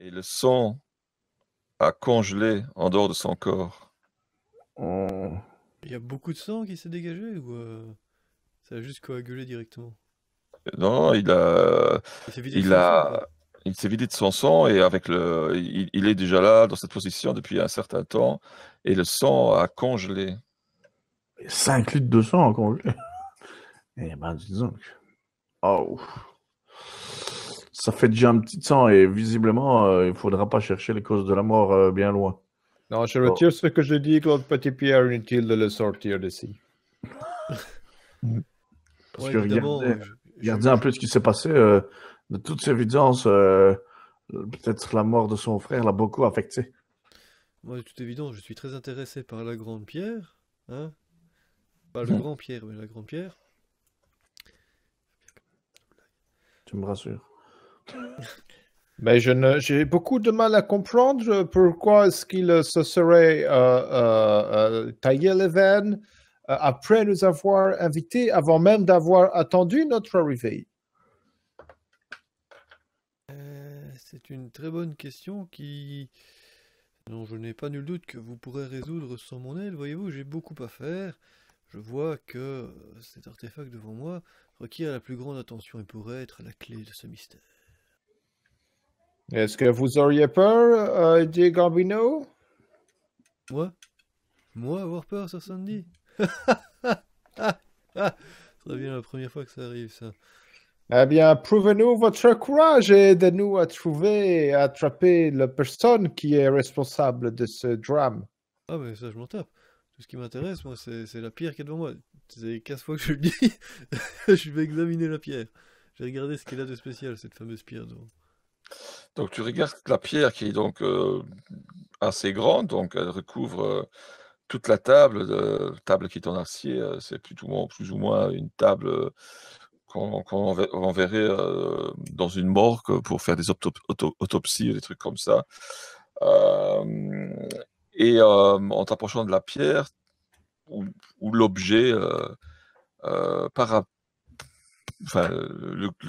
Et le sang a congelé en dehors de son corps. Il y a beaucoup de sang qui s'est dégagé ou euh, ça a juste coagulé directement Non, il a. Il a. Il s'est vidé de son sang et avec le, il, est déjà là dans cette position depuis un certain temps et le sang a congelé. 5 litres de sang a congelé. Eh ben disons que... Oh. Ça fait déjà un petit temps et visiblement, euh, il ne faudra pas chercher les causes de la mort euh, bien loin. Non, je retire ce que je dit, Claude Petit-Pierre, inutile de le sortir d'ici. Parce que regardez, un peu ce qui s'est passé. Euh, de toute évidence, peut-être la mort de son frère l'a beaucoup affecté. Moi, de toute évidence, je suis très intéressé par la grande pierre. Hein Pas le mm. grand pierre, mais la grande pierre. Tu me rassures. Mais j'ai beaucoup de mal à comprendre pourquoi est-ce qu'il se serait euh, euh, euh, taillé les veines après nous avoir invités, avant même d'avoir attendu notre arrivée. C'est une très bonne question qui... Non, je n'ai pas nul doute que vous pourrez résoudre sans mon aide. Voyez-vous, j'ai beaucoup à faire. Je vois que cet artefact devant moi requiert la plus grande attention et pourrait être la clé de ce mystère. Est-ce que vous auriez peur, euh, Gambino? Moi? Moi avoir peur sur Sandy? Très bien, la première fois que ça arrive, ça. Eh bien, prouvez-nous votre courage et aidez-nous à trouver et à attraper la personne qui est responsable de ce drame. Ah, mais ça, je m'en tape. Tout ce qui m'intéresse, moi, c'est la pierre qui est devant moi. C'est 15 fois que je le dis. je vais examiner la pierre. Je vais regarder ce qu'elle a de spécial, cette fameuse pierre devant. Donc tu regardes la pierre qui est donc assez grande, donc elle recouvre toute la table, la table qui est en acier, c'est plus ou, moins, plus ou moins une table qu'on enverrait dans une morgue pour faire des autopsies, des trucs comme ça. et en t'approchant de la pierre ou, l'objet par enfin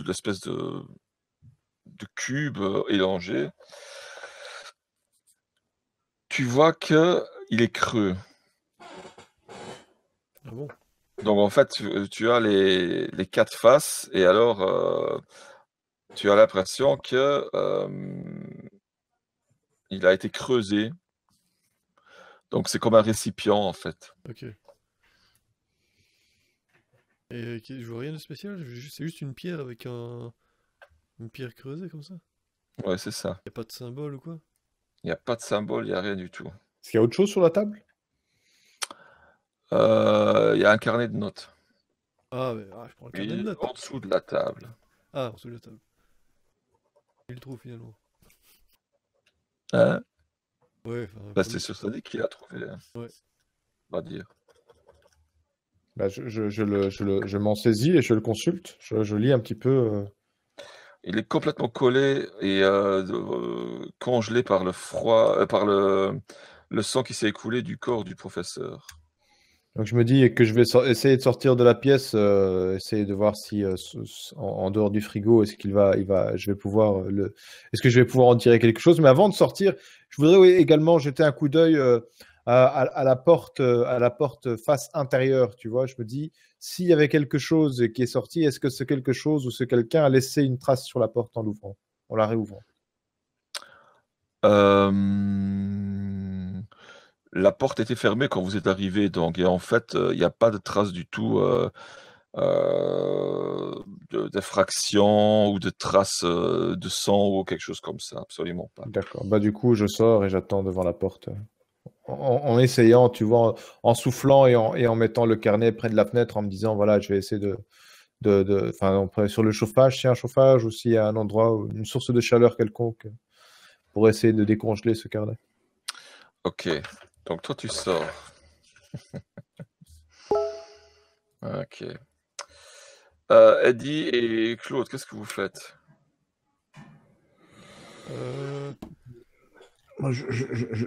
l'espèce de de cube euh, élangés, tu vois que il est creux. Ah Donc en fait, tu, euh, as les, quatre faces et alors euh, tu as l'impression que il a été creusé. Donc c'est comme un récipient en fait. Ok. Et je vois rien de spécial, c'est juste une pierre avec un, une pierre creusée comme ça Ouais, c'est ça. Y a pas de symbole ou quoi Il n'y a pas de symbole, il n'y a rien du tout. Est-ce qu'il y a autre chose sur la table euh, Il y a un carnet de notes. Ah, mais ah, je prends le carnet de notes. En dessous de la table. Ah, en dessous de la table. Il le trouve finalement. Hein Ouais. Bah, c'est sur ça qu'il a trouvé. Hein. Ouais. On va dire. Bah, je, je, le, je, le, je m'en saisis et je le consulte. Je, lis un petit peu. Euh, il est complètement collé et euh, euh, congelé par le froid, euh, par le, le sang qui s'est écoulé du corps du professeur. Donc je me dis que je vais essayer de sortir de la pièce, essayer de voir si en, dehors du frigo est-ce qu'il va, il va, je vais pouvoir le, est-ce que je vais pouvoir en tirer quelque chose. Mais avant de sortir, je voudrais également jeter un coup d'œil à, la porte, à la porte face intérieure. Tu vois, je me dis, s'il y avait quelque chose qui est sorti, est-ce que ce quelque chose ou ce quelqu'un a laissé une trace sur la porte en l'ouvrant, en la réouvrant La porte était fermée quand vous êtes arrivé, donc en fait, euh, il n'y a pas de trace du tout. Euh, euh, d'effraction ou de trace de sang ou quelque chose comme ça, absolument pas. D'accord. Bah du coup, je sors et j'attends devant la porte en, essayant, tu vois, en, soufflant et en, mettant le carnet près de la fenêtre, en me disant, voilà, je vais essayer de... de, de enfin, sur le chauffage, s'il y un chauffage ou s'il y un endroit, une source de chaleur quelconque, pour essayer de décongeler ce carnet. Ok, donc toi tu sors. ok. Euh, Eddie et Claude, qu'est-ce que vous faites euh, moi,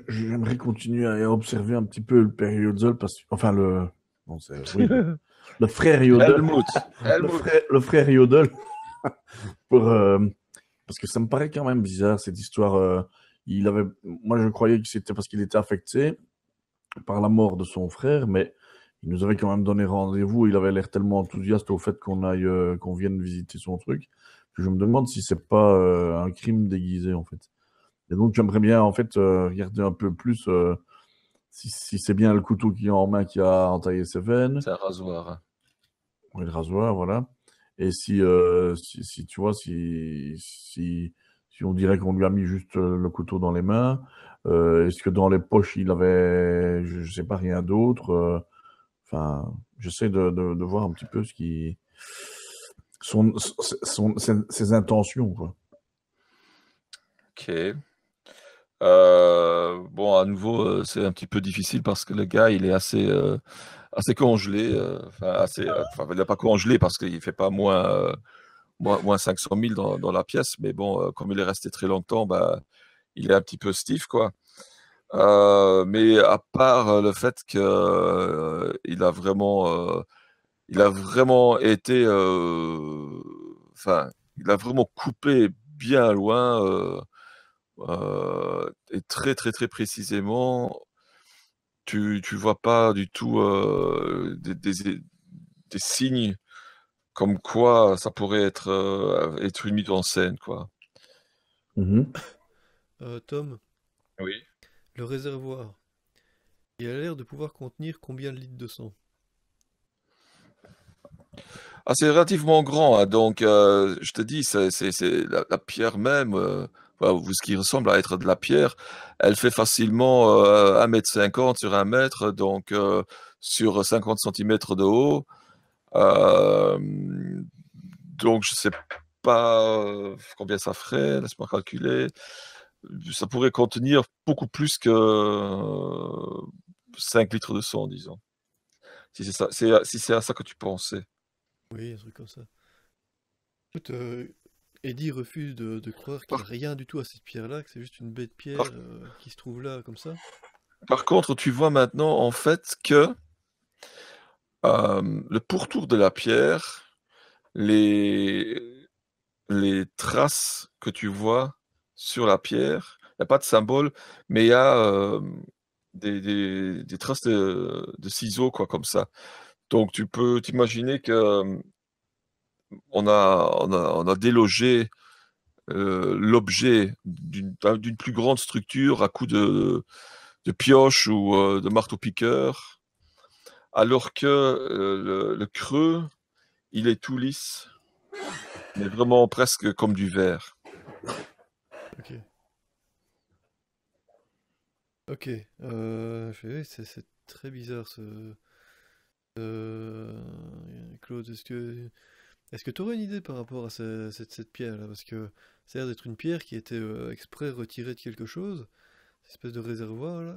j'aimerais continuer à observer un petit peu le père Yodel, parce que, enfin, le, non, le frère Yodel. Le frère, le pour, euh, parce que ça me paraît quand même bizarre, cette histoire. Euh, il avait, moi, je croyais que c'était parce qu'il était affecté par la mort de son frère, mais il nous avait quand même donné rendez-vous. Il avait l'air tellement enthousiaste au fait qu'on aille, euh, qu'on vienne visiter son truc. Que je me demande si c'est pas un crime déguisé, en fait. Et donc, j'aimerais bien, en fait, euh, regarder un peu plus euh, si, c'est bien le couteau qui est en main qui a entaillé ses veines. C'est un rasoir. Oui, le rasoir, voilà. Et si, euh, tu vois, si, on dirait qu'on lui a mis juste le couteau dans les mains, est-ce que dans les poches, il avait, je ne sais pas, rien d'autre Enfin, j'essaie de, voir un petit peu ce qui. ses, intentions, quoi. Ok. Euh, bon, à nouveau, euh, c'est un petit peu difficile parce que le gars, il est assez, euh, assez congelé. enfin, il n'est pas congelé parce qu'il ne fait pas moins, moins, 500 000 dans, la pièce. Mais bon, comme il est resté très longtemps, bah, il est un petit peu stiff, quoi. mais à part le fait qu'il a vraiment, il a vraiment été, enfin, il a vraiment coupé bien loin euh, et très très très précisément, tu tu vois pas du tout euh, des, signes comme quoi ça pourrait être euh, être une mise en scène quoi. Mmh Tom. Oui. Le réservoir. Il a l'air de pouvoir contenir combien de litres de sang ah, C'est relativement grand, hein, donc je te dis, c'est la, pierre même, ce qui ressemble à être de la pierre. Elle fait facilement 1m50 euh, sur 1 m donc euh, sur 50 cm de haut. donc je ne sais pas euh, combien ça ferait, laisse-moi calculer. Ça pourrait contenir beaucoup plus que 5 litres de sang, disons. Si c'est si à ça que tu pensais. Oui, un truc comme ça. Écoute, Eddie refuse de, croire qu'il n'y a rien du tout à cette pierre-là, que c'est juste une bête pierre euh, qui se trouve là, comme ça. Par contre, tu vois maintenant, en fait, que euh, le pourtour de la pierre, les, traces que tu vois sur la pierre, il n'y a pas de symbole, mais il y a euh, des, traces de, de, ciseaux, quoi, comme ça. Donc, tu peux t'imaginer que on a, on a, délogé euh, l'objet d'une plus grande structure à coup de, pioche ou euh, de marteau-piqueur, alors que euh, le, creux, il est tout lisse, mais vraiment presque comme du verre. Ok. Ok. c'est très bizarre ce. Claude, est-ce que est-ce que tu aurais une idée par rapport à cette, cette pierre-là Parce que ça a l'air d'être une pierre qui était euh, exprès retirée de quelque chose, espèce de réservoir là,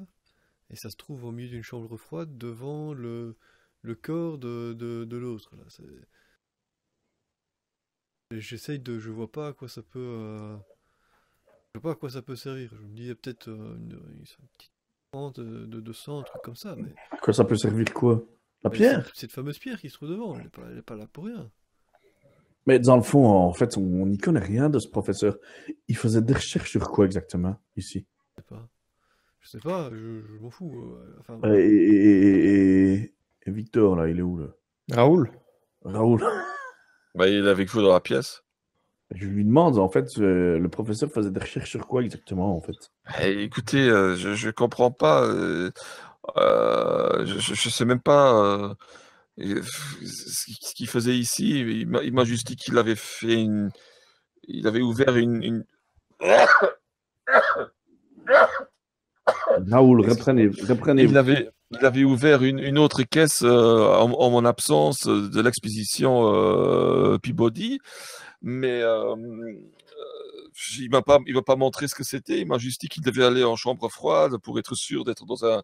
et ça se trouve au milieu d'une chambre froide devant le, le corps de, de, de l'autre. Là. J'essaye de. Je vois pas à quoi ça peut. Euh, je vois pas à quoi ça peut servir. Je me dis peut-être euh, une, petite tente de, de, sang, un truc comme ça. Mais... À quoi ça peut servir quoi La pierre cette, fameuse pierre qui se trouve devant, elle n'est pas là pour rien. Mais dans le fond, en fait, on n'y connaît rien de ce professeur. Il faisait des recherches sur quoi exactement, ici Je sais pas. Je sais pas, je, m'en fous. Euh, et, Victor, là, il est où, là Raoul Raoul. Bah, il est avec vous dans la pièce. Je lui demande, en fait, euh, le professeur faisait des recherches sur quoi exactement, en fait eh, Écoutez, euh, je, je comprends pas. je, je, sais même pas ce qu'il faisait ici, il m'a juste qu'il avait fait Il avait ouvert une. Raoul, reprenez, reprenez. Il avait, ouvert une, autre caisse euh, en, mon absence euh, de l'exposition euh, Peabody, mais il ne pas, m'a pas montré ce que c'était. Il m'a juste dit qu'il devait aller en chambre froide pour être sûr d'être dans un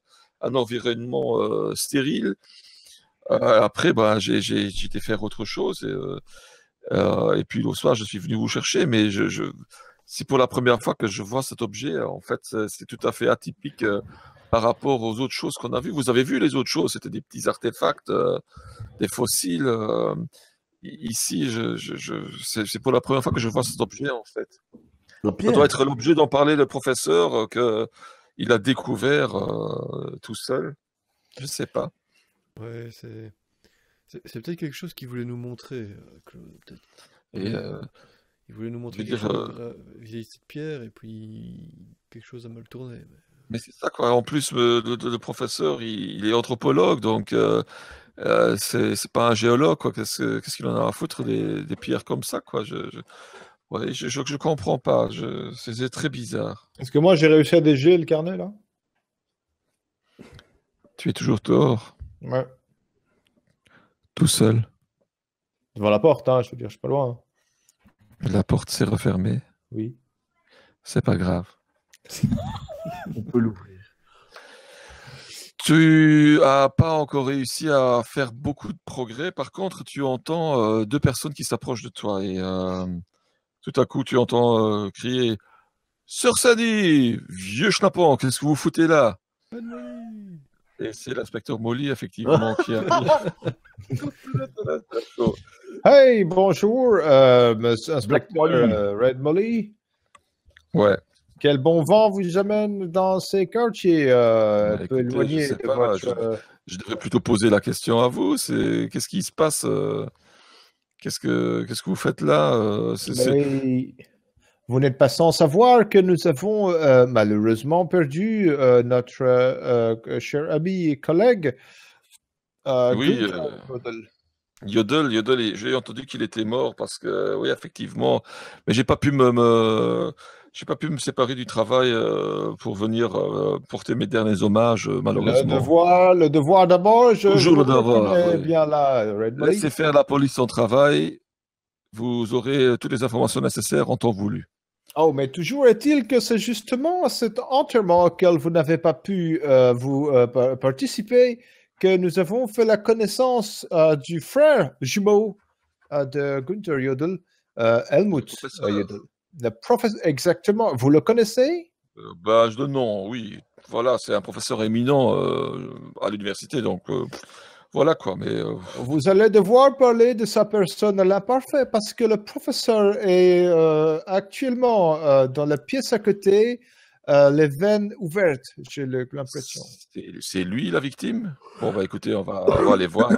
environnement stérile. Euh, après, bah, j'ai, j'étais faire autre chose. Et, euh, euh, et, puis le soir, je suis venu vous chercher, mais je, c'est pour la première fois que je vois cet objet. En fait, c'est tout à fait atypique par rapport aux autres choses qu'on a vues. Vous avez vu les autres choses, c'était des petits artefacts, des fossiles. ici, je, c'est, pour la première fois que je vois cet objet, en fait. Ça doit être l'objet d'en parler le professeur que il a découvert tout seul. Je sais pas. Ouais, c'est. peut-être quelque chose qu'il voulait nous montrer, Et, euh, euh, il voulait nous montrer quelque de euh, pierre, et puis quelque chose à mal tourner. Mais, c'est ça, quoi. En plus, le, professeur, il, est anthropologue, donc c'est, c'est pas un géologue, Qu'est-ce, qu'il en a à foutre des, pierres comme ça, quoi je, je... je, comprends pas. C'est très bizarre. Est-ce que moi j'ai réussi à dégager le carnet là Tu es toujours tort. Ouais. Tout seul. Devant la porte, hein, je veux dire, je suis pas loin. Hein. La porte s'est refermée. Oui. C'est pas grave. On peut l'ouvrir. Tu as pas encore réussi à faire beaucoup de progrès. Par contre, tu entends euh, deux personnes qui s'approchent de toi et euh, tout à coup, tu entends euh, crier Sœur Sadi vieux schnappant, qu'est-ce que vous foutez là et c'est l'inspecteur Molly, effectivement, qui hey, bonjour, euh, euh, Red Molly. Ouais. Quel bon vent vous amène dans ces quartiers un peu éloignés Je, euh, je, devrais plutôt poser la question à vous. C'est qu'est-ce qui se passe euh, que Qu'est-ce que vous faites là ben vous n'êtes pas sans savoir que nous avons euh, malheureusement perdu euh, notre euh, cher ami et collègue. oui, Yodel. Yodel, j'ai entendu qu'il était mort parce que, oui, effectivement, mais j'ai pas pu me, j'ai pas pu me séparer du travail pour venir porter mes derniers hommages, malheureusement. Le devoir, le devoir d'abord. Toujours le devoir. Bien là, Laissez faire la police en travail. Vous aurez toutes les informations nécessaires en temps voulu. Oh, mais toujours est-il que c'est justement à cet enterrement auquel vous n'avez pas pu euh, vous euh, participer que nous avons fait la connaissance euh, du frère jumeau de Gunther Jodl, Helmut Jodl. exactement. Vous le connaissez bah, je le nom, oui. Voilà, c'est un professeur éminent à l'université, donc voilà quoi, mais... Euh, Vous allez devoir parler de sa personne à l'imparfait parce que le professeur est euh, actuellement euh, dans la pièce à côté, les veines ouvertes, j'ai l'impression. C'est lui la victime Bon bah, écoutez, on va, on va aller voir.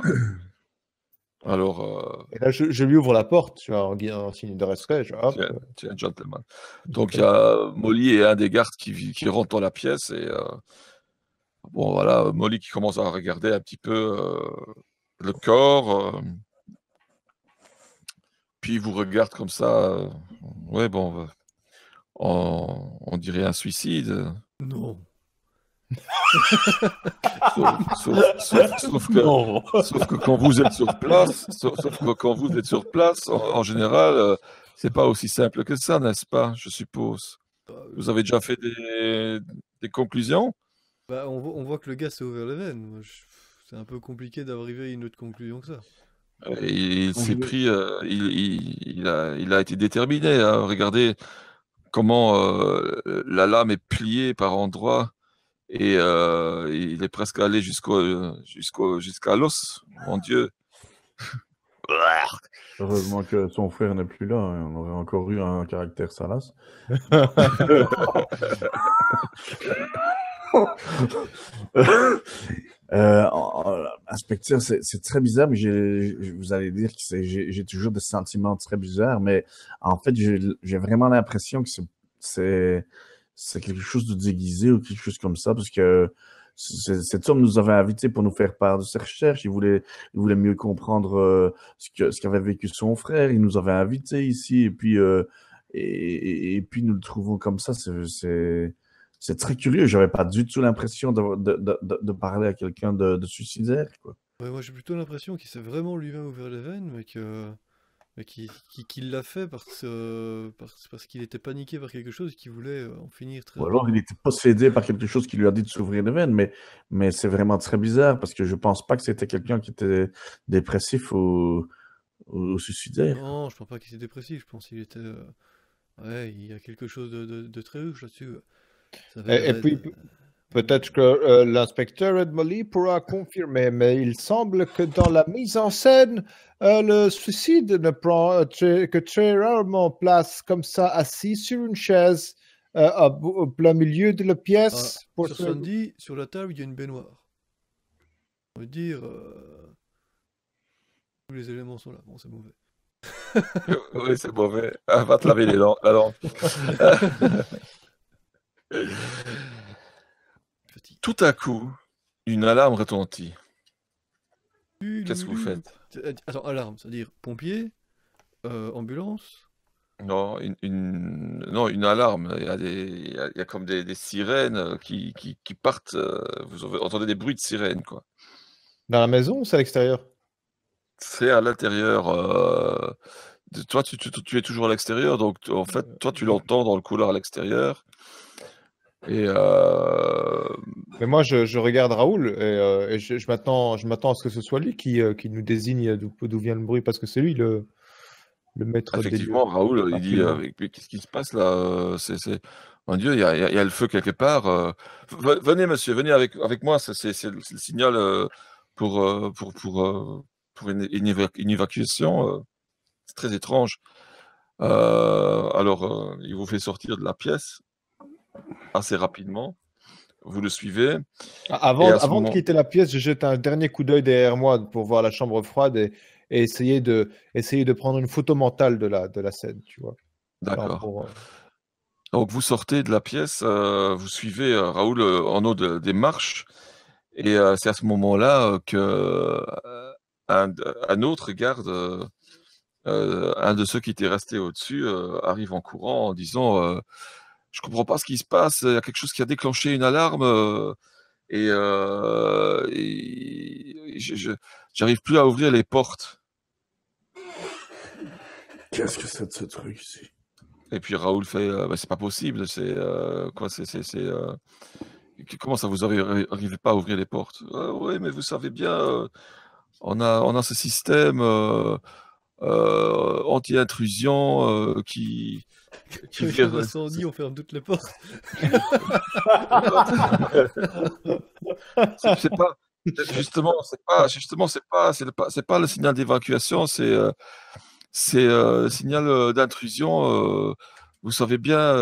Alors... je, lui ouvre la porte, tu vois, en, signe de respect. tiens, gentleman. Donc il y a Molly et un des gardes qui, qui rentrent dans la pièce et Bon, voilà, Molly qui commence à regarder un petit peu euh, le corps. Euh, puis il vous regarde comme ça. Euh, ouais, bon, bah, on, dirait un suicide. Non. sauf, que, sauf que quand vous êtes sur place, sauf, que quand vous êtes sur place, en, en général, c'est pas aussi simple que ça, n'est-ce pas Je suppose. Bah, vous avez déjà fait des conclusions bah, on, voit, que le gars s'est ouvert les veines. C'est un peu compliqué d'arriver à une autre conclusion que ça. Euh, il s'est pris, euh, il, a, été déterminé. à hein. Regardez comment euh, la lame est pliée par endroits et il est presque allé jusqu'au, jusqu'au, jusqu'à l'os. Mon Dieu. Heureusement que son frère n'est plus là, hein. on aurait encore eu un caractère salace. inspecteur, euh, c'est très bizarre, mais vous allez dire que j'ai toujours des sentiments très bizarres, mais en fait, j'ai vraiment l'impression que c'est quelque chose de déguisé ou quelque chose comme ça, parce que cet homme nous avait invités pour nous faire part de ses recherches. Il voulait, voulait mieux comprendre euh, ce qu'avait ce vécu son frère. Il nous avait invités ici et puis, euh, et, puis nous le trouvons comme ça. C'est c'est très curieux. J'avais pas du tout l'impression de, de, de, parler à quelqu'un de, suicidaire. Quoi. moi, j'ai plutôt l'impression qu'il s'est vraiment lui-même ouvert les veines, mais que mais qu'il l'a fait parce, parce, parce qu'il était paniqué par quelque chose qu'il voulait euh, en finir très Ou alors il était possédé par quelque chose qui lui a dit de s'ouvrir les veines, mais, mais c'est vraiment très bizarre parce que je pense pas que c'était quelqu'un qui était dépressif ou, suicidaire. Non, je pense pas qu'il était dépressif, je pense qu'il était. Euh, ouais, il y a quelque chose de, de, de très riche là-dessus. Et, puis, peut-être que euh, l'inspecteur Edmoli pourra confirmer, mais il semble que dans la mise en scène, euh, le suicide ne prend euh, que très rarement place comme ça, assis sur une chaise, au plein milieu de la pièce. Ah, pour sur sur la table, il y a une baignoire. On veut dire, tous les éléments sont là. Bon, c'est mauvais. oui, c'est mauvais. Ah, va te laver les dents. Tout à coup, une alarme retentit. Qu'est-ce que vous faites euh, Attends, alarme, c'est-à-dire pompier euh, Ambulance non une, alarme. Il y a, comme des, sirènes euh, qui, partent. vous entendez des bruits de sirènes, quoi. Dans la maison ou c'est à l'extérieur C'est à l'intérieur. Toi, tu, tu, es toujours à l'extérieur, donc en fait, toi, tu l'entends dans le couloir à l'extérieur. Et euh, Mais moi, je, regarde Raoul et, euh, je, m'attends, je m'attends à ce que ce soit lui qui, euh, nous désigne d'où vient le bruit parce que c'est lui le, maître. Effectivement, Raoul, il dit avec, qu'est-ce qui se passe là c'est, Mon Dieu, il y, a, le feu quelque part. Venez, monsieur, venez avec, avec moi. C'est, le, signal pour, pour, pour, une, une, évacuation. C'est très étrange. alors, il vous fait sortir de la pièce assez rapidement. Vous le suivez. Avant, avant de quitter la pièce, je jette un dernier coup d'œil derrière moi pour voir la chambre froide et, essayer, de, essayer de prendre une photo mentale de la, de la scène, tu vois. D'accord. Euh, Donc vous sortez de la pièce, euh, vous suivez euh, Raoul en haut de, des marches, et c'est à ce moment-là que un, un, autre garde un de ceux qui était resté au-dessus arrive en courant en disant je comprends pas ce qui se passe, il y a quelque chose qui a déclenché une alarme euh, et, euh, j'arrive plus à ouvrir les portes. Qu'est-ce que c'est de ce truc ici Et puis Raoul fait, euh, bah, c'est pas possible, c'est quoi, c'est, comment ça vous arrive, pas à ouvrir les portes Oui, mais vous savez bien, on a, on a ce système euh, anti-intrusion euh, qui qui ferme on ferme toutes les portes. c'est pas justement, c'est pas justement, c'est pas c'est pas, le signal d'évacuation, c'est euh, c'est le signal d'intrusion. vous savez bien,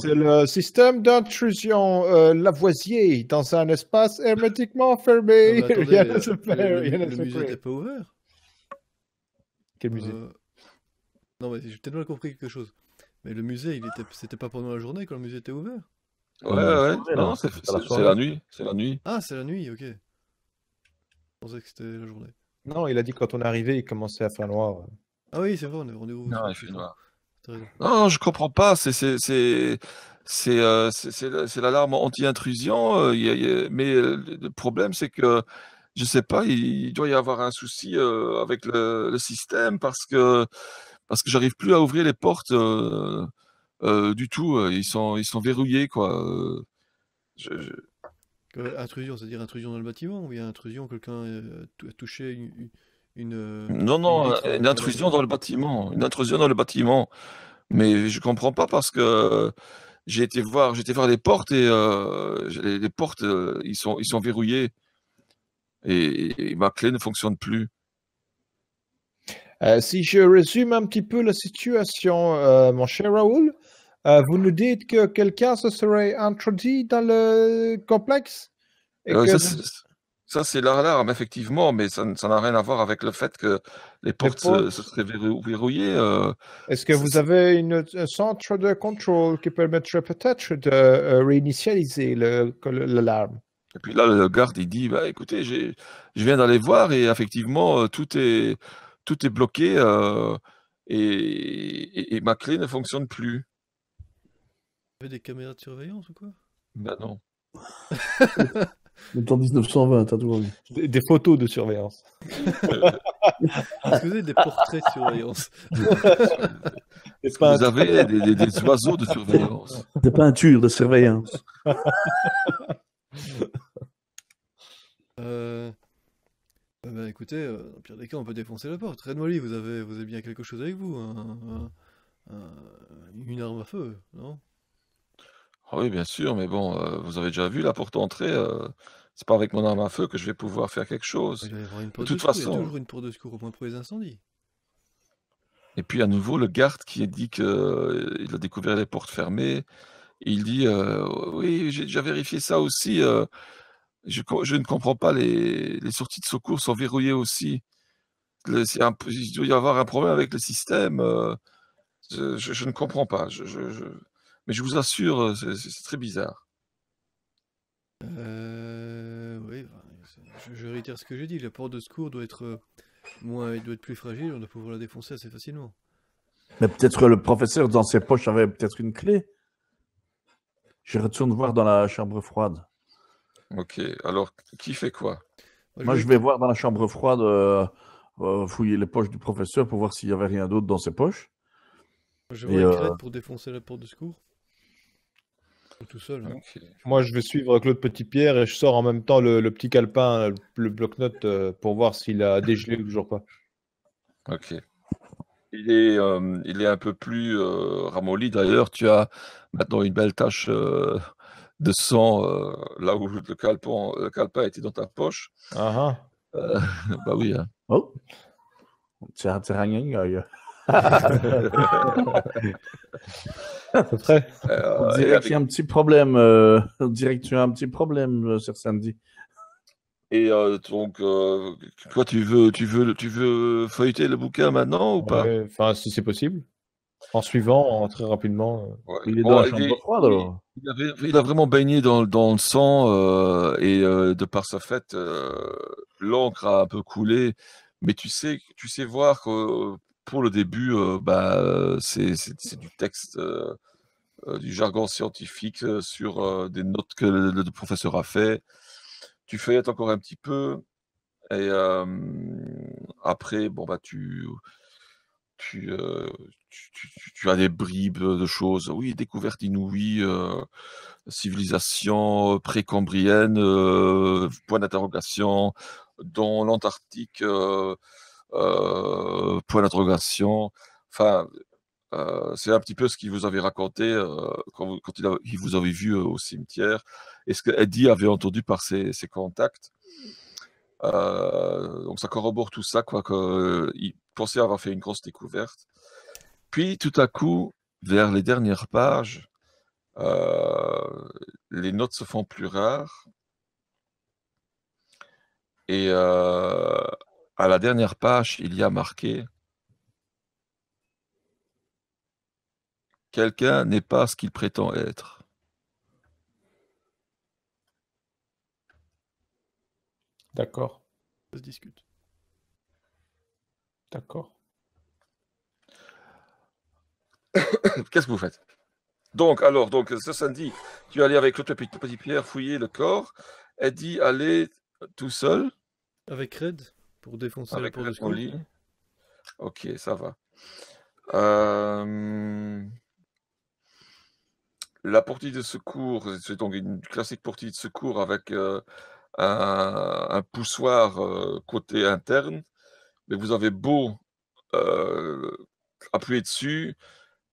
c'est le système d'intrusion Lavoisier dans un espace hermétiquement fermé. Ah bah, musée n'était pas ouvert. Quel musée euh, Non, mais j'ai peut-être mal compris quelque chose. Mais le musée, il était... c'était pas pendant la journée quand le musée était ouvert Ouais, ouais, Non, c'est la, nuit. C'est la nuit. Ah, c'est la nuit, ok. Je pensais que c'était la journée. Non, il a dit quand on est arrivé, il commençait à faire noir. Ah oui, c'est vrai, on est rendez-vous. Non, il Non, je comprends pas. C'est c'est euh, l'alarme anti-intrusion. Euh, mais le problème, c'est que je sais pas, il, doit y avoir un souci avec le, système parce que parce que j'arrive plus à ouvrir les portes du tout. Ils sont ils sont verrouillés quoi. Intrusion, c'est-à-dire intrusion dans le bâtiment ou bien intrusion, quelqu'un a touché une, non non une, euh, intrusion dans le bâtiment, une intrusion dans le bâtiment. Mais je comprends pas parce que j'ai été voir, j'étais voir les portes et les, les, portes ils sont ils sont verrouillés et, ma clé ne fonctionne plus. Euh, si je résume un petit peu la situation, euh, mon cher Raoul, euh, vous nous dites que quelqu'un se serait introduit dans le complexe Ça, c'est l'alarme, effectivement, mais ça n'a rien à voir avec le fait que les portes, Se, seraient verrouillées. Est-ce que vous avez une, un centre de contrôle qui permettrait peut-être de réinitialiser l'alarme et puis là, le garde, il dit, bah, écoutez, je viens d'aller voir et effectivement, euh, tout est, tout est bloqué euh, et, ma clé ne fonctionne plus. Vous avez des caméras de surveillance ou quoi Ben non. C'est en 1920, t'as toujours vu. Des, photos de surveillance. Excusez, des portraits de surveillance vous avez des, oiseaux de surveillance Des peintures de surveillance. Euh, bah, bah, écoutez, euh, dans pire des cas, on peut défoncer la porte. Red Molly, vous avez, vous avez bien quelque chose avec vous hein, hein, hein, Une arme à feu, non ah Oui, bien sûr, mais bon, euh, vous avez déjà vu la porte d'entrée. c'est pas avec mon arme à feu que je vais pouvoir faire quelque chose. Il y de toute façon. a toujours une porte de secours, au moins pour les incendies. Et puis à nouveau, le garde qui a dit qu'il a découvert les portes fermées il dit «Oh Oui, j'ai déjà vérifié ça aussi. je, je, ne comprends pas, les, les, sorties de secours sont verrouillées aussi. il doit y avoir un problème avec le système. je, je, ne comprends pas. mais je vous assure, c'est très bizarre. oui, je, réitère ce que j'ai dit. La porte de secours doit être moins, doit être plus fragile. On doit pouvoir la défoncer assez facilement. Mais peut-être le professeur dans ses poches avait peut-être une clé. Je retourne voir dans la chambre froide. Ok, alors qui fait quoi Moi, je vais voir dans la chambre froide, euh, euh, fouiller les poches du professeur pour voir s'il n'y avait rien d'autre dans ses poches. Je vais euh, pour défoncer la porte de secours. Tout seul. Hein. Moi, je vais suivre Claude Petit Pierre et je sors en même temps le, petit calepin, le, bloc-notes pour voir s'il a dégelé ou toujours pas. Ok il est, euh, il est un peu plus euh, ramolli. D'ailleurs, tu as maintenant une belle tache euh, de sang là où le calepin, le était dans ta poche. Ah uh -huh. Bah oui. Hein. Oh C'est un Après, on dirait qu'il y a un petit problème. on dirait que tu as un petit problème, sur samedi. Et euh, donc, quoi, euh, tu veux, tu veux, tu veux feuilleter le bouquin maintenant ou pas Enfin, si c'est possible. En suivant, très rapidement. Euh. Il, est dans la chambre froide, alors. Il, a vraiment baigné dans, le sang et de par sa fête l'encre a un peu coulé. Mais tu sais, tu sais voir que pour le début, bah, c'est du texte. du jargon scientifique sur des notes que le, le professeur a fait tu feuillettes encore un petit peu. Et après, bon, bah, euh, tu, tu, as des bribes de choses. Oui, découverte inouïe, euh, civilisation pré-cambrienne, euh, point d'interrogation, dans l'Antarctique, point d'interrogation. Enfin, euh, c'est un petit peu ce qu'il vous avait raconté euh, quand, il, vous avait vu euh, au cimetière et ce qu'Eddie avait entendu par ses, ses contacts. donc ça corrobore tout ça, quoi, Il pensait avoir fait une grosse découverte. Puis tout à coup, vers les dernières pages, les notes se font plus rares. Et à la dernière page, il y a marqué Quelqu'un n'est pas ce qu'il prétend être. D'accord. On se discute. D'accord. Qu'est-ce que vous faites Donc, alors, donc, ce samedi, tu es allé avec l'autre petit Pierre fouiller le corps. Elle dit aller tout seul. Avec Red pour défoncer la le Ok, ça va. Euh... La portille de secours, c'est donc une classique portille de secours avec euh, un, poussoir euh, côté interne, mais vous avez beau euh, appuyer dessus,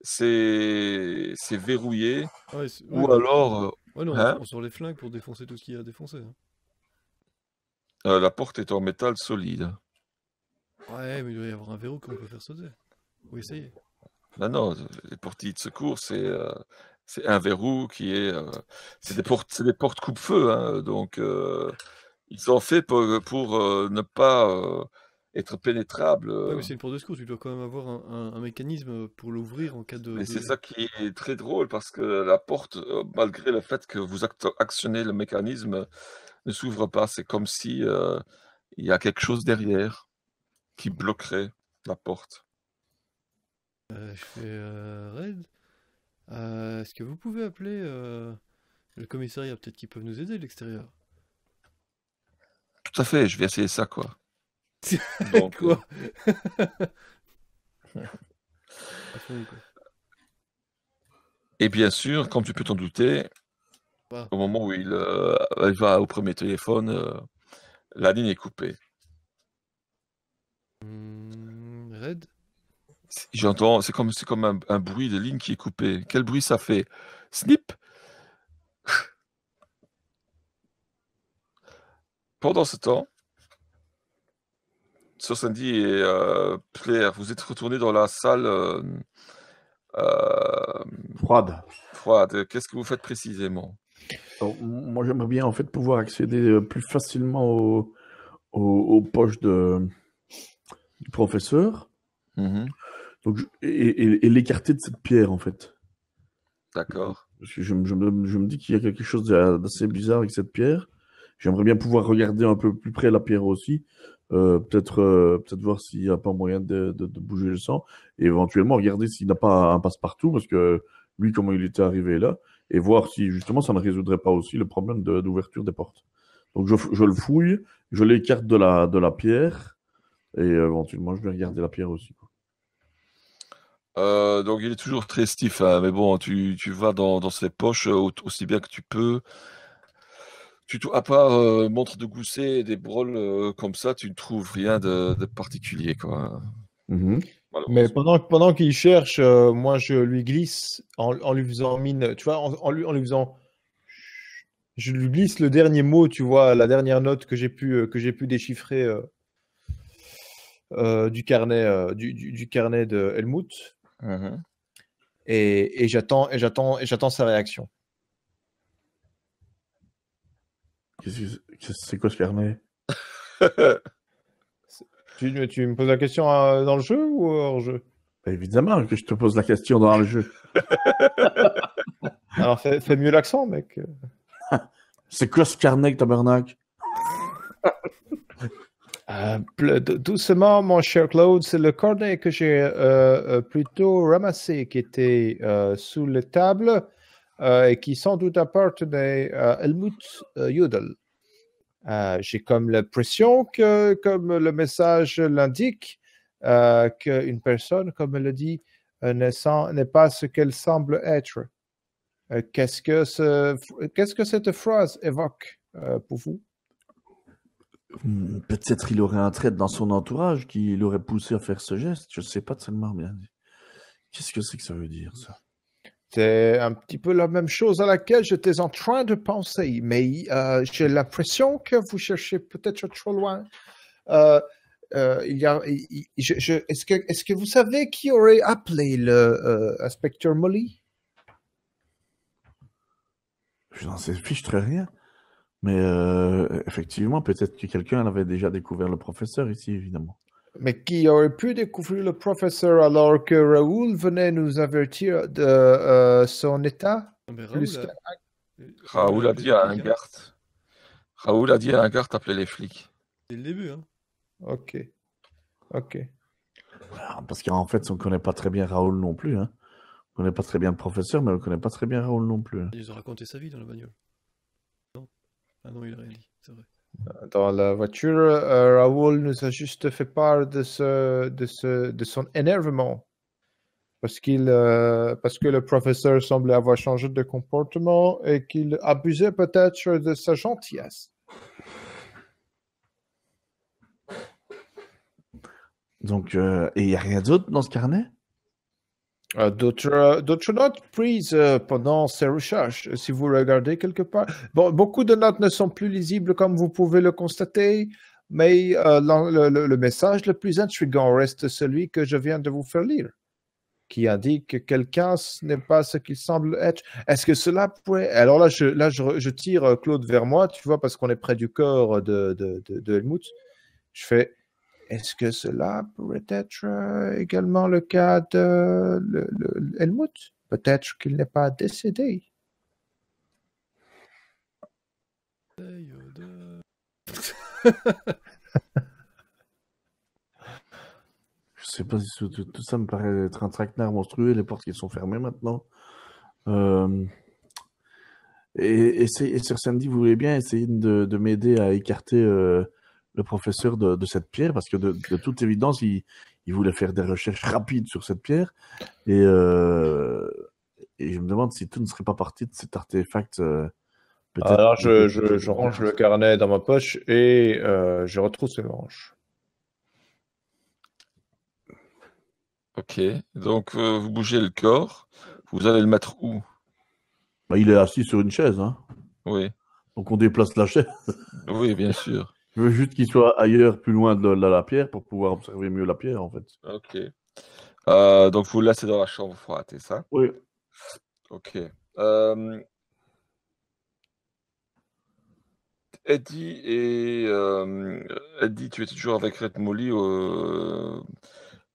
c'est verrouillé. Ah ou alors. Hein? on sort les flingues pour défoncer tout ce qu'il y a à défoncer. Hein. la porte est en métal solide. Ouais, mais il doit y avoir un verrou qu'on peut faire sauter. Vous essayez Non, non, les portilles de secours, c'est c'est un verrou qui est. Euh, c'est des portes, des portes coupe-feu, hein, donc euh, ils ont fait pour, euh, pour ne pas être pénétrable. c'est une porte de secours, tu dois quand même avoir un, mécanisme pour l'ouvrir en cas de. Et c'est ça qui est très drôle parce que la porte, malgré le fait que vous actionnez le mécanisme, ne s'ouvre pas. C'est comme si il y a quelque chose derrière qui bloquerait la porte. je fais raid. Euh, est-ce que vous pouvez appeler euh, le commissariat Peut-être qu'ils peuvent nous aider de l'extérieur. Tout à fait, je vais essayer ça, quoi. Euh, quoi Et bien sûr, comme tu peux t'en douter, bah. au moment où il, va au premier téléphone, la ligne est coupée. Mmh, Red J'entends, c'est comme, c'est comme un, bruit de ligne qui est coupé. Quel bruit ça fait Snip Pendant ce temps, sur Sandy et euh, Claire, vous êtes retourné dans la salle euh, euh, froide. Froide. Qu'est-ce que vous faites précisément Moi, j'aimerais bien en fait pouvoir accéder euh, plus facilement aux, poches de, du professeur. Mmh et, l'écarter de cette pierre, en fait. D'accord. je, me dis qu'il y a quelque chose d'assez bizarre avec cette pierre. J'aimerais bien pouvoir regarder un peu plus près la pierre aussi. Euh, peut-être euh, peut voir s'il n'y a pas moyen de, bouger le sang. Et éventuellement, regarder s'il n'a pas un passe-partout, parce que lui, comment il était arrivé là. Et voir si justement ça ne résoudrait pas aussi le problème d'ouverture des portes. Donc je, le fouille, je l'écarte de la, de la pierre. Et éventuellement, je vais regarder la pierre aussi. Euh, donc il est toujours très stiff, hein, mais bon, tu, vas dans, ses poches euh, aussi bien que tu peux. Tu, à part euh, montre de gousset et des brolles comme ça, tu ne trouves rien de, particulier. Quoi. Mm-hmm. Mais pendant, pendant qu'il cherche, moi je lui glisse en, en, lui faisant mine, tu vois, en, lui, en lui faisant. Je lui glisse le dernier mot, tu vois, la dernière note que j'ai pu, que pu déchiffrer du carnet, du, du, carnet de Helmut. Mmh et, et j'attends, et j'attends, et j'attends sa réaction. c'est quoi ce carnet tu, tu, me poses la question euh, dans le jeu ou hors jeu bah, Évidemment que je te pose la question dans le jeu. Alors fais, mieux l'accent, mec. c'est quoi ce carnet, euh, doucement, mon cher Claude, c'est le cornet que j'ai euh, euh, plutôt ramassé qui était sous la table et qui sans doute appartenait à Helmut Yudel. j'ai comme l'impression que, comme le message l'indique, qu'une personne, comme elle le dit, n'est pas ce qu'elle semble être. Qu'est-ce que cette phrase évoque pour vous? Peut-être il aurait un trait dans son entourage qui l'aurait poussé à faire ce geste. Je ne sais pas tellement bien. Qu'est-ce que c'est que ça veut dire, ça C'est un petit peu la même chose à laquelle j'étais en train de penser, mais euh, j'ai l'impression que vous cherchez peut-être trop loin. Euh, euh, il y a, est-ce, que, est-ce que vous savez qui aurait appelé le Spectre Molly Je n'en sais plus, ne très rien. Mais euh, effectivement, peut-être que quelqu'un avait déjà découvert le professeur ici, évidemment. Mais qui aurait pu découvrir le professeur alors que Raoul venait nous avertir de euh, son état Raoul, a... dit à Ingart. Raoul a dit à Ingart d'appeler les flics. C'est le début, hein. Ok. Ok. Ah, parce qu'en fait, on ne connaît pas très bien Raoul non plus. Hein. On ne connaît pas très bien le professeur, mais on ne connaît pas très bien Raoul non plus. Hein. Ils ont raconté sa vie dans la bagnole. Ah dans la voiture, euh, Raoul nous a juste fait part de, ce, de, ce, de son énervement. Parce, qu'il, euh, parce que le professeur semblait avoir changé de comportement et qu'il abusait peut-être de sa gentillesse. Donc, euh, il n'y a rien d'autre dans ce carnet euh, d'autres, euh, d'autres notes prises euh, pendant ces recherches, si vous regardez quelque part. Bon, beaucoup de notes ne sont plus lisibles comme vous pouvez le constater, mais le, message le plus intrigant reste celui que je viens de vous faire lire, qui indique que quelqu'un n'est pas ce qu'il semble être. Est-ce que cela pourrait... Alors là, je, là, je, tire Claude vers moi, tu vois, parce qu'on est près du corps de Helmut. Je fais... Est-ce que cela pourrait être euh, également le cas de Helmut Peut-être qu'il n'est pas décédé. Oh, Je sais pas si tout, ça me paraît être un traquenard monstrueux, les portes qui sont fermées maintenant. Euh, et, sur samedi, vous voulez bien essayer de, m'aider à écarter euh, le professeur de, cette pierre, parce que de, toute évidence, il, voulait faire des recherches rapides sur cette pierre. Euh, et, je me demande si tout ne serait pas parti de cet artefact. Euh, Alors, je, range le carnet dans ma poche et euh, je retrouve ce manche. Ok, donc vous bougez le corps, vous allez le mettre où bah, Il est assis sur une chaise. Hein. Oui. Donc on déplace la chaise. Oui, bien sûr. Je veux juste qu'il soit ailleurs, plus loin de la, pierre, pour pouvoir observer mieux la pierre, en fait. Ok. Euh, donc vous le laissez dans la chambre froide, c'est ça Oui. Ok. Euh... Eddie et euh, Eddie, tu es toujours avec Red Molly euh,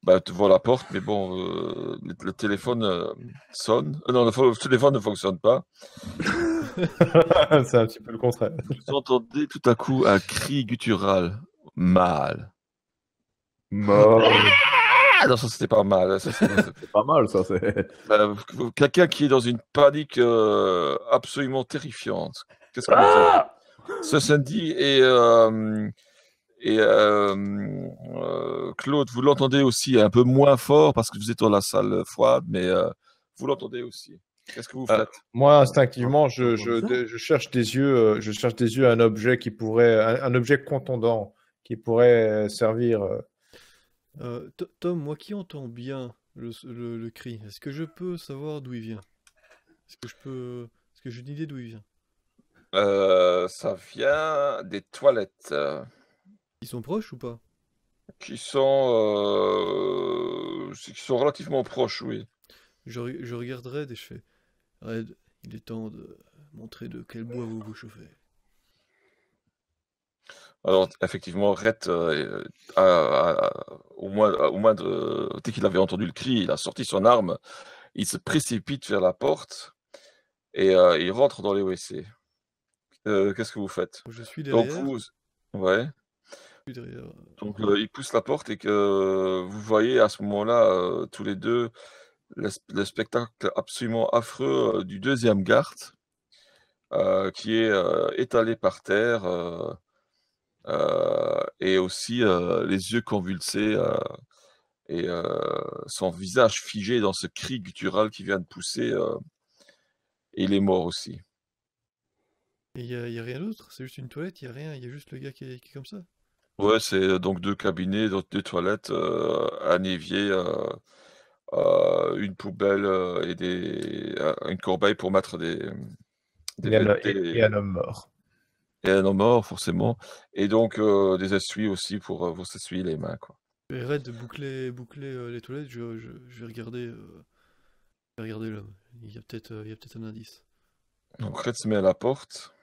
bah, vois la porte, mais bon, le, téléphone sonne. non, le téléphone ne fonctionne pas. c'est un petit peu le contraire. Vous entendez tout à coup un cri guttural. Mal. Mal. Ah, non, ça c'était pas mal. c'est pas mal, ça. Euh, quelqu'un qui est dans une panique euh, absolument terrifiante. Qu'est-ce qu'on ah Ce samedi et, euh, et Claude, vous l'entendez aussi un peu moins fort parce que vous êtes dans la salle froide, mais vous l'entendez aussi. Qu'est-ce que vous euh, faites Moi, ah, instinctivement, je, je, cherche des yeux, euh, je cherche des yeux à un objet qui pourrait, un, objet contondant qui pourrait euh, servir. Tom, moi qui entends bien le, cri, est-ce que je peux savoir d'où il vient Est-ce que je peux, est-ce que j'ai une idée d'où il vient euh, Ça vient des toilettes. Ils sont proches ou pas Qui sont, qui sont relativement proches, oui. Je, je regarderai des je Red, il est temps de montrer de quel bois vous vous chauffez. Alors, effectivement, Red, euh, au moins, au moins dès qu'il avait entendu le cri, il a sorti son arme, il se précipite vers la porte et euh, il rentre dans les WC. Euh, qu'est-ce que vous faites Je suis derrière. Donc, vous... Ouais. Donc, il pousse la porte et que vous voyez à ce moment-là, tous les deux, le, spectacle absolument affreux euh, du deuxième garde, euh, qui est euh, étalé par terre et aussi les yeux convulsés et son visage figé dans ce cri guttural qui vient de pousser. Et il est mort aussi. Il n'y a, rien d'autre, c'est juste une toilette, il n'y a rien, il y a juste le gars qui est, qui est comme ça. Ouais, c'est donc deux cabinets, deux, toilettes, un évier euh, une poubelle euh, et des, une corbeille pour mettre des. E, et, un, homme mort. Et un homme mort, forcément. Et donc euh, des essuies aussi pour, vous s'essuyer les mains. Quoi. de boucler, boucler les toilettes, je, je, vais regarder. Je vais regarder l'homme. Il y a peut-être peut un indice. Donc Red se met à la porte.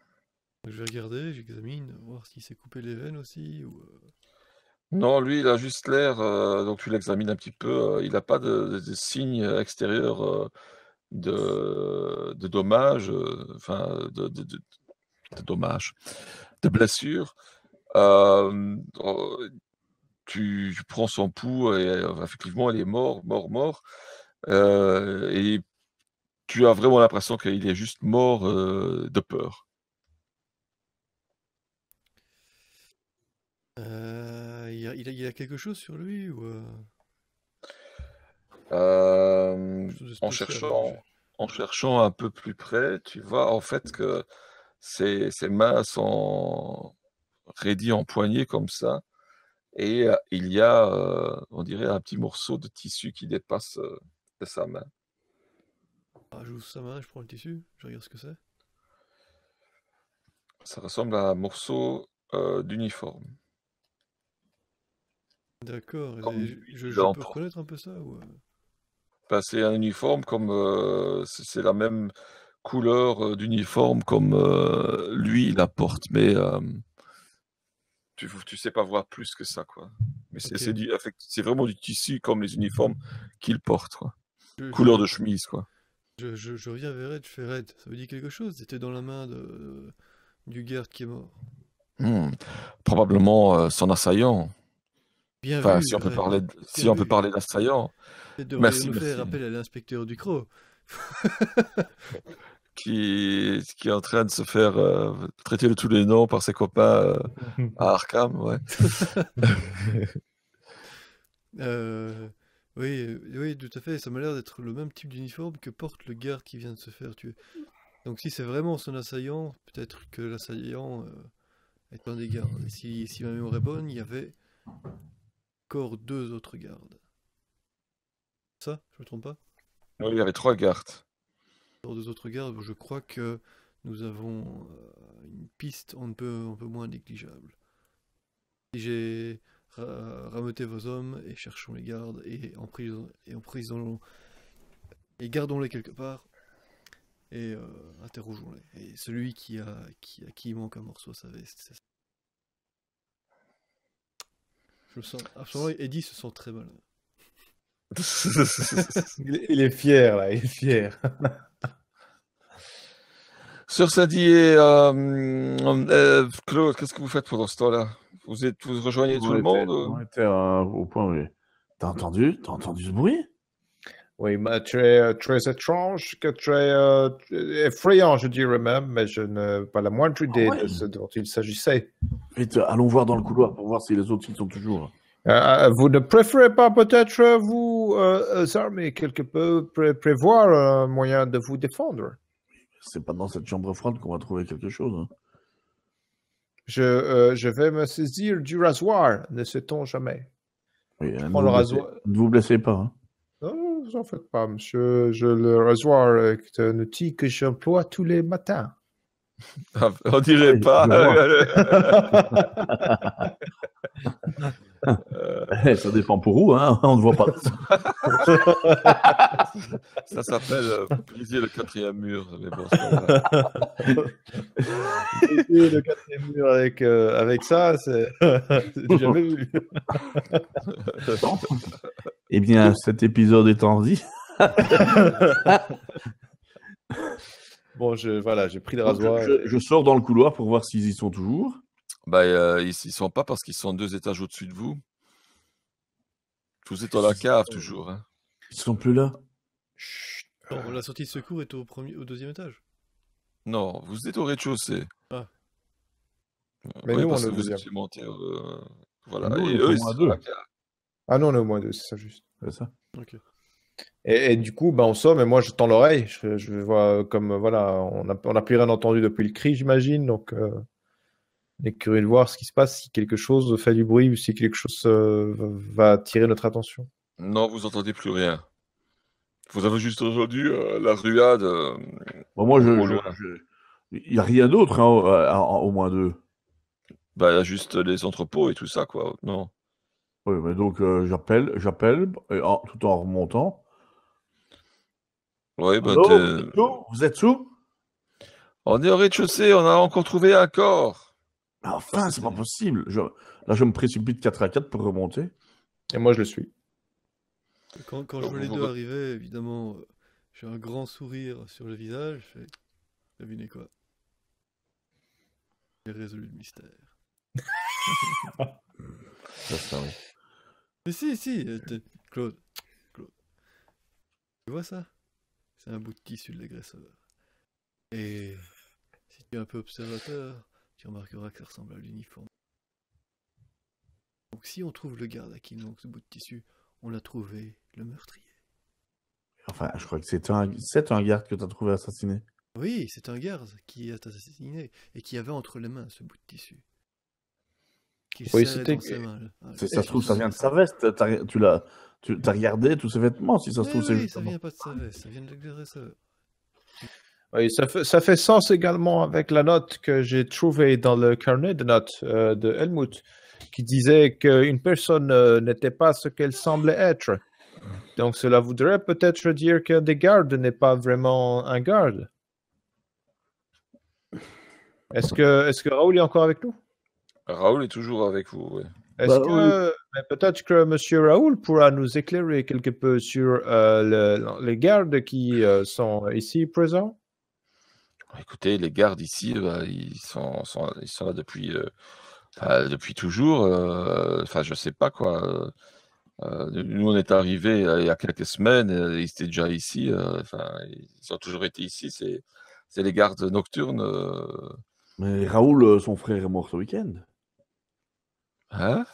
Je vais regarder, j'examine, voir s'il s'est coupé les veines aussi. Ou... Non, lui, il a juste l'air, euh, donc tu l'examines un petit peu, euh, il n'a pas de, signes extérieurs euh, de, de dommages, enfin, de, de- de- dommages, de blessures. Oh, tu, prends son pouls et effectivement, il est mort, mort, mort. et tu as vraiment l'impression qu'il est juste mort de peur il, y a, quelque chose sur lui ou euh? Euh, en, cherchant, un peu plus près, tu vois en fait que ses, mains sont raidies en poignée comme ça, et euh, il y a, on dirait, un petit morceau de tissu qui dépasse de sa main. Ah, sa main, je prends le tissu, je regarde ce que c'est. Ça ressemble à un morceau d'uniforme. D'accord. Je, je peux reconnaître un peu ça euh? euh, C'est un uniforme comme. c'est la même couleur euh, d'uniforme comme lui, il porte, mais. tu, tu sais pas voir plus que ça, quoi. Mais c'est vraiment du tissu comme les uniformes qu'il porte, couleur de chemise, quoi. Je, reviens vers Red, je fais Red, ça veut dire quelque chose C'était dans la main de, du garde qui est mort. Hmm. Probablement son assaillant si on peut euh, parler, si on peut parler appel Merci. merci. à l'inspecteur Ducrot. qui, qui est en train de se faire euh, traiter de tous les noms par ses copains euh, à Arkham, oui, oui, tout à fait. Ça m'a l'air d'être le même type d'uniforme que porte le garde qui vient de se faire tuer. Donc si c'est vraiment son assaillant, peut-être que l'assaillant est un des gardes. si, si ma mémoire est bonne, il y avait corps deux autres gardes. Ça, je me trompe pas Oui, il y avait trois gardes. deux autres gardes, je crois que nous avons euh, une piste un peu, un peu moins négligeable. Si j'ai rameuté vos hommes et cherchons les gardes et en prison et en prison et gardons-les quelque part et euh, interrogeons-les. Et celui qui a qui, a qui manque un morceau sa veste, je le sens absolument. Eddie se sent très mal. il, est, fier, là, il est fier. Sur ça dit, Claude, qu'est-ce que vous faites pendant ce temps-là vous, êtes, rejoignez tout le monde euh On était euh, au point où. T'as entendu T'as entendu ce bruit oui, euh, très, étrange, très euh, effrayant, je dirais même, mais je n'ai pas la moindre ah idée de ce dont il s'agissait. Vite, allons voir dans le couloir pour voir si les autres y sont toujours. Euh, euh, vous ne préférez pas peut-être vous euh, armer quelque peu, prévoir un moyen de vous défendre C'est pas dans cette chambre froide qu'on va trouver quelque chose. Hein. Je, je vais me saisir du rasoir, ne sait-on jamais. Oui, hein, le rasoir... ne vous blessez pas. Hein vous en faites pas, monsieur. Je le reçois avec un outil que j'emploie tous les matins. Ah, on dirait pas. Eh, ça dépend pour où, hein on ne voit pas. ça s'appelle euh, briser le quatrième mur. Mais bon, briser le quatrième mur avec, euh, avec ça, c'est jamais vu. eh bien, cet épisode est en vie bon, je, voilà, j'ai pris le rasoir. je, sors dans le couloir pour voir s'ils y sont toujours bah, ils ne sont pas parce qu'ils sont deux étages au-dessus de vous. Vous êtes dans la cave toujours. Hein. Ils sont plus là. Euh. la sortie de secours est au, premier, au deuxième étage. Non, vous êtes au rez-de-chaussée. Ah. Mais nous, on est vous voilà. Et deux. Ah non, on est au moins deux, c'est ça juste. Et, du coup, bah on sort, mais moi je tends l'oreille. Je, vois comme voilà, on n'a plus rien entendu depuis le cri, j'imagine. Donc, euh, est curieux de voir ce qui se passe, si quelque chose fait du bruit ou si quelque chose euh, va attirer notre attention. Non, vous entendez plus rien. Vous avez juste aujourd'hui la ruade. Euh, moi, je, il n'y a rien d'autre hein, au, moins deux. Bah, juste les entrepôts et tout ça, quoi. Non. Oui, mais donc euh, j'appelle, j'appelle, tout en remontant. Oui, ben. Bah, vous êtes où On est au rez-de-chaussée, on a encore trouvé un corps enfin, c'est pas possible. Là, je me précipite 4 à 4 pour remonter. Et moi, je le suis. Quand, je vois les deux arriver, évidemment, euh, j'ai un grand sourire sur le visage. Je Devinez quoi J'ai résolu le mystère. ça, oui. Mais si, si, euh, Claude. Claude. Tu vois ça C'est un bout de tissu de l'agresseur. Et si tu es un peu observateur, tu remarqueras que ça ressemble à l'uniforme. Donc si on trouve le garde à qui manque ce bout de tissu, on l'a trouvé, le meurtrier. Enfin, je crois que c'est un, un garde que tu as trouvé assassiné. Oui, c'est un garde qui été assassiné et qui avait entre les mains ce bout de tissu. Oui, c'était. Ah, ça se trouve, ça vient de sa veste. tu l'as, tu as regardé tous ses vêtements, si ça se trouve. Oui, ça vient pas de sa veste, ça vient de sa oui, ça fait, sens également avec la note que j'ai trouvée dans le carnet de notes euh, de Helmut, qui disait qu'une personne euh, n'était pas ce qu'elle semblait être. Donc cela voudrait peut-être dire que des gardes n'est pas vraiment un garde. Est-ce que, est que Raoul est encore avec nous Raoul est toujours avec vous, oui. Est-ce bah, que peut-être que M. Raoul pourra nous éclairer quelque peu sur euh, les gardes qui sont ici présents Écoutez, les gardes ici, bah, ils, sont, là depuis, euh, bah, toujours. Euh, enfin, je je sais pas quoi. Euh, nous, on est arrivés il y a quelques semaines, ils étaient déjà ici. ils ont toujours été ici. C'est les gardes nocturnes. Mais Raoul, son frère est mort ce week-end. Hein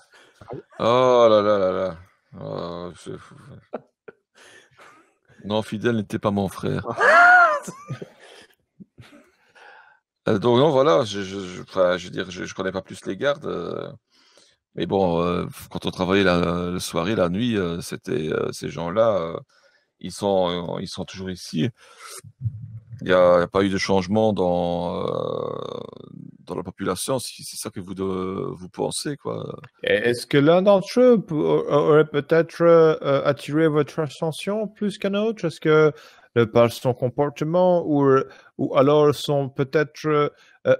Oh là là là là. Oh, non, Fidel n'était pas mon frère. Euh, donc non, voilà, je, je, enfin, je veux dire, je, connais pas plus les gardes. Euh. mais bon, euh, quand on travaillait la, soirée, la nuit, c'était ces gens-là, ils sont, ils sont toujours ici. Il n'y a, pas eu de changement dans, dans la population, c'est ça que vous, vous pensez. quoi. Est-ce que l'un d'entre eux aurait peut-être attiré votre attention plus qu'un autre est que euh, par son comportement ou, euh, ou alors son peut-être euh,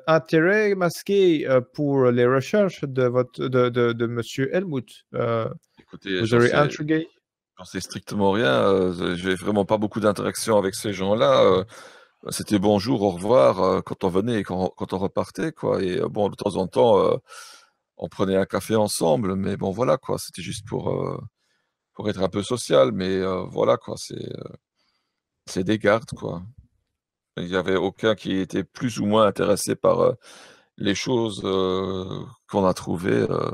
intérêt masqué pour les recherches de, votre, de, Monsieur Helmut. Écoutez, vous aurez intrigué. sais strictement rien. J'ai vraiment pas beaucoup d'interactions avec ces gens-là c'était bonjour, au revoir quand on venait et quand, on repartait, quoi. Et bon, de temps en temps, on prenait un café ensemble, mais bon, voilà, quoi. C'était juste pour, pour être un peu social, mais voilà, quoi. C'est c'est des gardes, quoi. Il n'y avait aucun qui était plus ou moins intéressé par euh, les choses euh, qu'on a trouvées. Euh.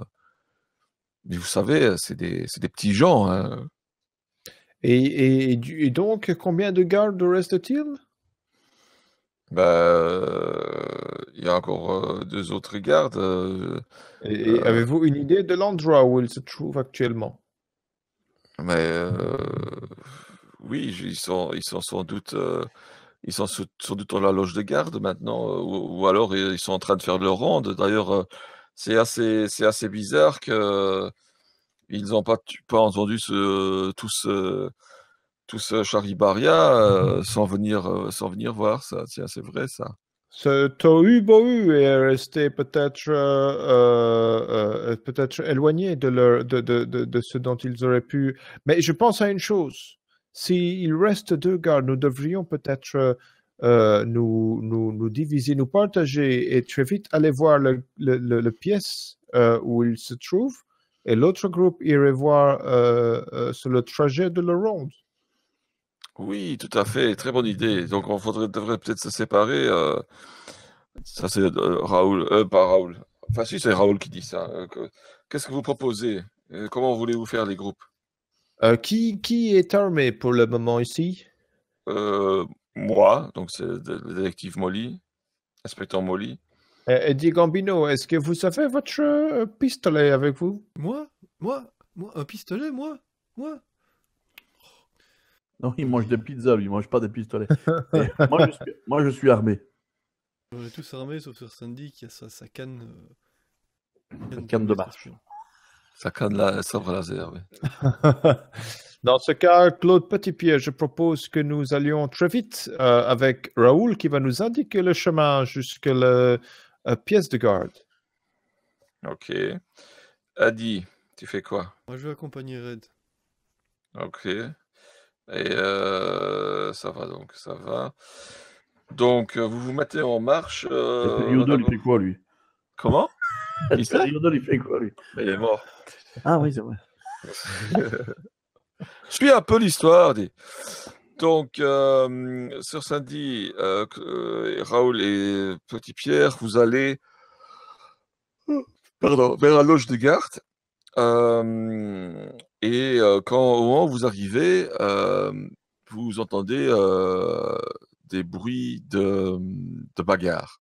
Mais vous savez, c'est des, petits gens. Hein. Et, et, donc, combien de gardes restent-ils il bah, il y a encore deux autres gardes. avez-vous une idée de l'endroit où ils se trouvent actuellement Mais oui, ils sont, sans doute. Euh, ils sont doute dans la loge de garde maintenant, euh, ou, alors ils sont en train de faire leur ronde. D'ailleurs, euh, c'est assez, c'est assez bizarre qu'ils n'ont pas, entendu ce, tout ce, tout charibaria sans, venir, sans venir voir ça. Tiens, c'est vrai ça. Ce tohu bohu est resté peut-être peut-être éloigné de, ce dont ils auraient pu. Mais je pense à une chose. S'il reste deux gars, nous devrions peut-être euh, euh, nous, diviser, nous partager et très vite aller voir le, le, pièce euh, où ils se trouvent. et l'autre groupe irait voir sur le trajet de la ronde. Oui, tout à fait, très bonne idée. Donc on faudrait, devrait peut-être se séparer. Ça c'est Raoul, pas Raoul. Enfin si, c'est Raoul qui dit ça. Qu'est-ce que vous proposez Comment voulez-vous faire les groupes euh, qui, qui est armé pour le moment ici euh, Moi, donc c'est le détective Molly, inspecteur Molly. Euh, Eddie Gambino, est-ce que vous avez votre pistolet avec vous Moi Moi Moi Un pistolet Moi Moi Non, il mange des pizzas, lui, il mange pas des pistolets. moi, je suis, moi, je suis armé. On est tous armés, sauf sur Sandy qui a sa, canne. canne, de, marche. Ça la sauve laser, Dans ce cas, Claude Petitpied, je propose que nous allions très vite euh, avec Raoul qui va nous indiquer le chemin jusqu'à la euh, pièce de garde. Ok. Adi, tu fais quoi Moi, je vais accompagner Red. Ok. Et euh, ça va donc, ça va. Donc, vous vous mettez en marche. Yodel, il fait quoi, lui Comment il, fait quoi, lui Il est mort. Ah oui, c'est vrai. Je suis un peu l'histoire. Donc, euh, sur samedi, euh, euh, Raoul et Petit Pierre, vous allez euh, pardon, vers la loge de garde. et quand vous arrivez, vous entendez des bruits de, de bagarre.